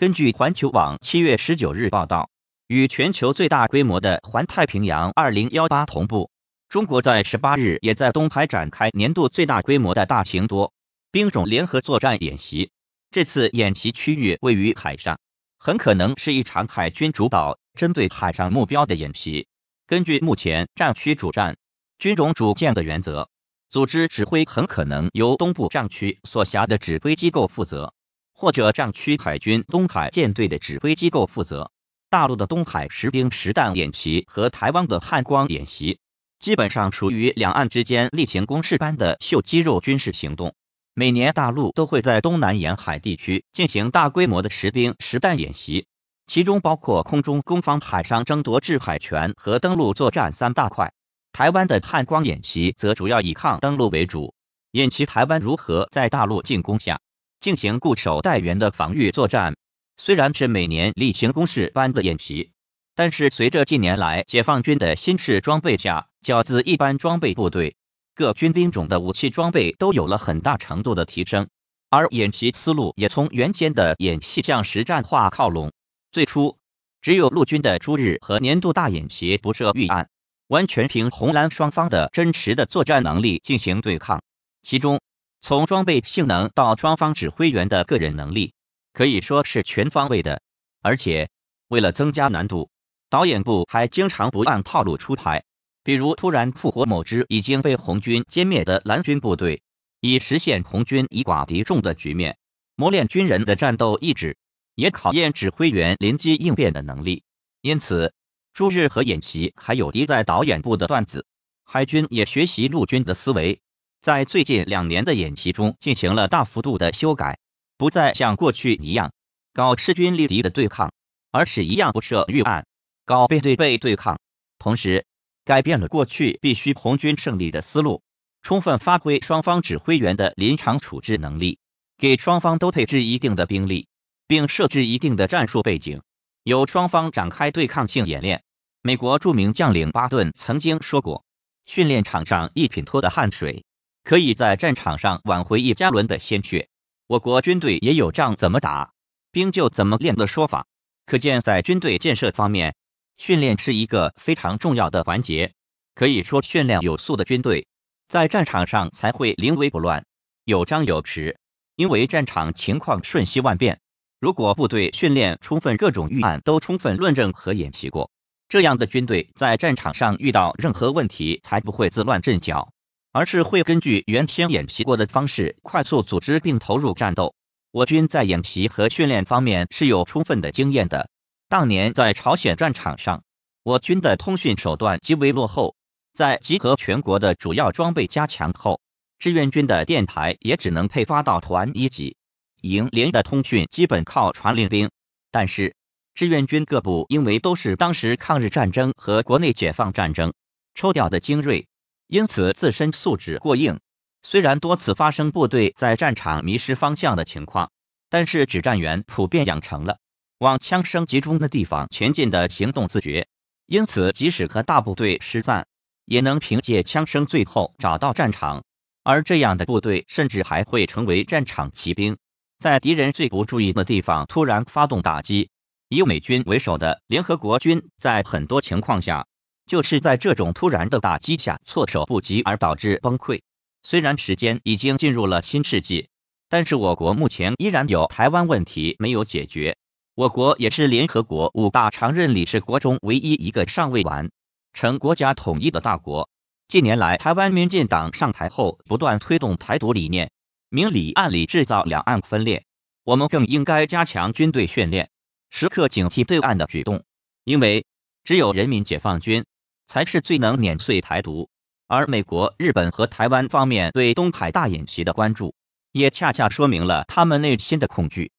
根据环球网七月十九日报道，与全球最大规模的环太平洋二零幺八同步，中国在十八日也在东海展开年度最大规模的大型多兵种联合作战演习。这次演习区域位于海上，很可能是一场海军主导、针对海上目标的演习。根据目前战区主战、军种主建的原则，组织指挥很可能由东部战区所辖的指挥机构负责。或者战区海军东海舰队的指挥机构负责大陆的东海实兵实弹演习和台湾的汉光演习，基本上属于两岸之间例行公事般的秀肌肉军事行动。每年大陆都会在东南沿海地区进行大规模的实兵实弹演习，其中包括空中攻防、海上争夺制海权和登陆作战三大块。台湾的汉光演习则主要以抗登陆为主，演习台湾如何在大陆进攻下。进行固守待援的防御作战，虽然是每年例行公事般的演习，但是随着近年来解放军的新式装备下饺子一般装备部队，各军兵种的武器装备都有了很大程度的提升，而演习思路也从原先的演习向实战化靠拢。最初只有陆军的朱日和年度大演习不设预案，完全凭红蓝双方的真实的作战能力进行对抗，其中。从装备性能到双方指挥员的个人能力，可以说是全方位的。而且，为了增加难度，导演部还经常不按套路出牌，比如突然复活某支已经被红军歼灭的蓝军部队，以实现红军以寡敌众的局面，磨练军人的战斗意志，也考验指挥员临机应变的能力。因此，朱日和演习还有敌在导演部的段子，海军也学习陆军的思维。在最近两年的演习中进行了大幅度的修改，不再像过去一样搞势均力敌的对抗，而是一样不设预案，搞背对背对抗，同时改变了过去必须红军胜利的思路，充分发挥双方指挥员的临场处置能力，给双方都配置一定的兵力，并设置一定的战术背景，由双方展开对抗性演练。美国著名将领巴顿曾经说过：“训练场上一品脱的汗水。”可以在战场上挽回一加仑的鲜血。我国军队也有“仗怎么打，兵就怎么练”的说法，可见在军队建设方面，训练是一个非常重要的环节。可以说，训练有素的军队在战场上才会临危不乱、有章有弛。因为战场情况瞬息万变，如果部队训练充分，各种预案都充分论证和演习过，这样的军队在战场上遇到任何问题才不会自乱阵脚。而是会根据原先演习过的方式，快速组织并投入战斗。我军在演习和训练方面是有充分的经验的。当年在朝鲜战场上，我军的通讯手段极为落后。在集合全国的主要装备加强后，志愿军的电台也只能配发到团一级、营、连的通讯，基本靠传令兵。但是，志愿军各部因为都是当时抗日战争和国内解放战争抽调的精锐。因此，自身素质过硬。虽然多次发生部队在战场迷失方向的情况，但是指战员普遍养成了往枪声集中的地方前进的行动自觉。因此，即使和大部队失散，也能凭借枪声最后找到战场。而这样的部队，甚至还会成为战场骑兵，在敌人最不注意的地方突然发动打击。以美军为首的联合国军，在很多情况下。就是在这种突然的打击下措手不及而导致崩溃。虽然时间已经进入了新世纪，但是我国目前依然有台湾问题没有解决。我国也是联合国五大常任理事国中唯一一个尚未完成国家统一的大国。近年来，台湾民进党上台后不断推动台独理念，明里暗里制造两岸分裂。我们更应该加强军队训练，时刻警惕对岸的举动，因为只有人民解放军。才是最能碾碎台独，而美国、日本和台湾方面对东海大演习的关注，也恰恰说明了他们内心的恐惧。